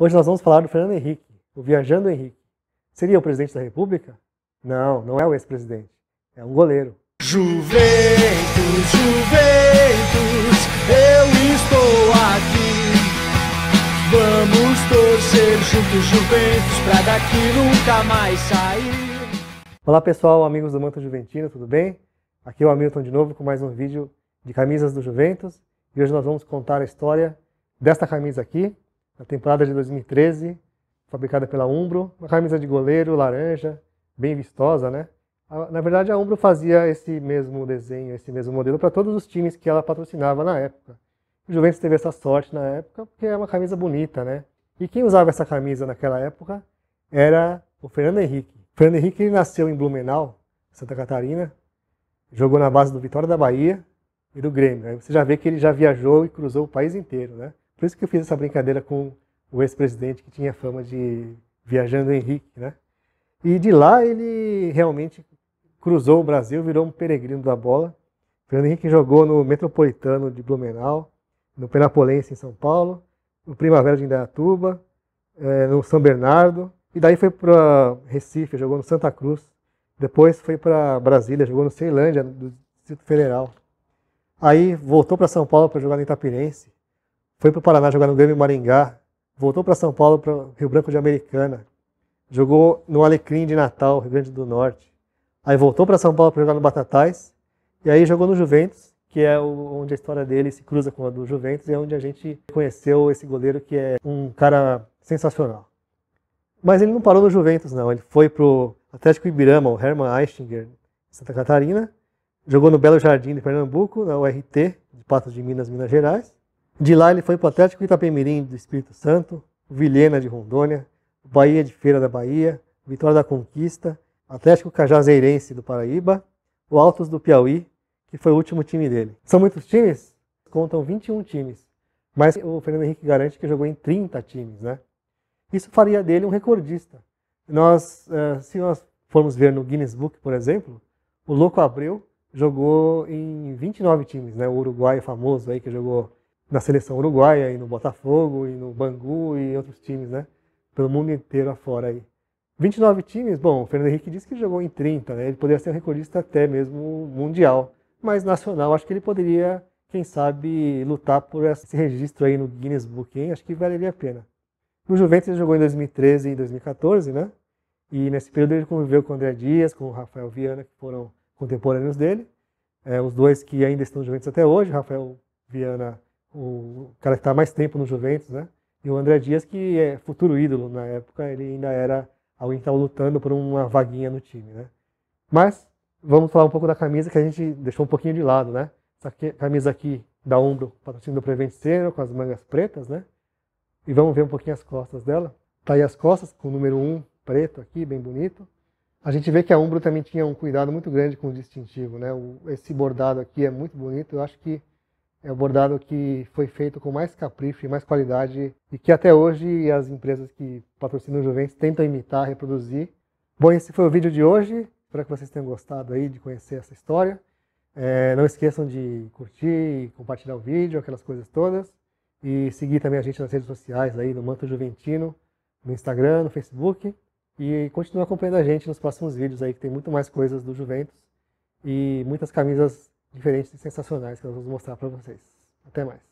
Hoje nós vamos falar do Fernando Henrique, o viajando Henrique. Seria o presidente da República? Não, não é o ex-presidente. É um goleiro. Juventus, Juventus, eu estou aqui. Vamos torcer juntos, Juventus, pra daqui nunca mais sair. Olá pessoal, amigos do Manto Juventino, tudo bem? Aqui é o Hamilton de novo com mais um vídeo de camisas do Juventus. E hoje nós vamos contar a história desta camisa aqui, na temporada de 2013, fabricada pela Umbro, uma camisa de goleiro laranja, bem vistosa, né? Na verdade, a Umbro fazia esse mesmo desenho, esse mesmo modelo para todos os times que ela patrocinava na época. O Juventus teve essa sorte na época porque é uma camisa bonita, né? E quem usava essa camisa naquela época era o Fernando Henrique. O Fernando Henrique nasceu em Blumenau, Santa Catarina, jogou na base do Vitória da Bahia e do Grêmio. Aí você já vê que ele já viajou e cruzou o país inteiro, né? Por isso que eu fiz essa brincadeira com o ex-presidente que tinha fama de viajando Henrique, né? E de lá ele realmente cruzou o Brasil, virou um peregrino da bola. Fernando Henrique jogou no Metropolitano de Blumenau, no Penapolense em São Paulo, no Primavera de Indaiatuba, eh, no São Bernardo, e daí foi para Recife, jogou no Santa Cruz. Depois foi para Brasília, jogou no Ceilândia, do Distrito Federal. Aí voltou para São Paulo para jogar no Itapirense. Foi para o Paraná jogar no Grêmio Maringá. Voltou para São Paulo, para Rio Branco de Americana. Jogou no Alecrim de Natal, Rio Grande do Norte. Aí voltou para São Paulo para jogar no Batatais. E aí jogou no Juventus, que é onde a história dele se cruza com a do Juventus. E é onde a gente conheceu esse goleiro que é um cara sensacional. Mas ele não parou no Juventus, não. Ele foi para o Atlético Ibirama, o Hermann Eichinger, de Santa Catarina. Jogou no Belo Jardim de Pernambuco, na URT, de Patos de Minas, Minas Gerais. De lá ele foi para o Atlético Itapemirim do Espírito Santo, Vilhena de Rondônia, Bahia de Feira da Bahia, Vitória da Conquista, Atlético Cajazeirense do Paraíba, o Altos do Piauí, que foi o último time dele. São muitos times? Contam 21 times. Mas o Fernando Henrique garante que jogou em 30 times, né? Isso faria dele um recordista. Nós, eh, se nós formos ver no Guinness Book, por exemplo, o Louco Abreu jogou em 29 times, né? O uruguaio famoso aí que jogou na seleção uruguaia e no Botafogo e no Bangu e outros times, né? Pelo mundo inteiro afora aí. 29 times, bom, o Fernando Henrique disse que jogou em 30, né? Ele poderia ser um recordista até mesmo mundial, mas nacional acho que ele poderia, quem sabe, lutar por esse registro aí no Guinness Book, hein? Acho que valeria a pena. No Juventus ele jogou em 2013 e 2014, né? E nesse período ele conviveu com o André Dias, com o Rafael Viana, que foram contemporâneos dele. É, os dois que ainda estão no Juventus até hoje, Rafael Viana o cara que está mais tempo no Juventus, né? E o André Dias, que é futuro ídolo na época, ele ainda era alguém que estava lutando por uma vaguinha no time, né? Mas vamos falar um pouco da camisa que a gente deixou um pouquinho de lado, né? Essa camisa aqui da Umbro, patrocínio do Preventiceno, com as mangas pretas, né? E vamos ver um pouquinho as costas dela. Tá aí as costas, com o número 1 preto aqui, bem bonito. A gente vê que a Umbro também tinha um cuidado muito grande com o distintivo, né? esse bordado aqui é muito bonito. Eu acho que é o bordado que foi feito com mais capricho e mais qualidade e que até hoje as empresas que patrocinam o Juventus tentam imitar, reproduzir. Bom, esse foi o vídeo de hoje. Espero que vocês tenham gostado aí de conhecer essa história. É, não esqueçam de curtir, compartilhar o vídeo, aquelas coisas todas. E seguir também a gente nas redes sociais aí, no Manto Juventino, no Instagram, no Facebook. E continuar acompanhando a gente nos próximos vídeos aí, que tem muito mais coisas do Juventus. E muitas camisas diferentes e sensacionais que nós vamos mostrar para vocês. Até mais.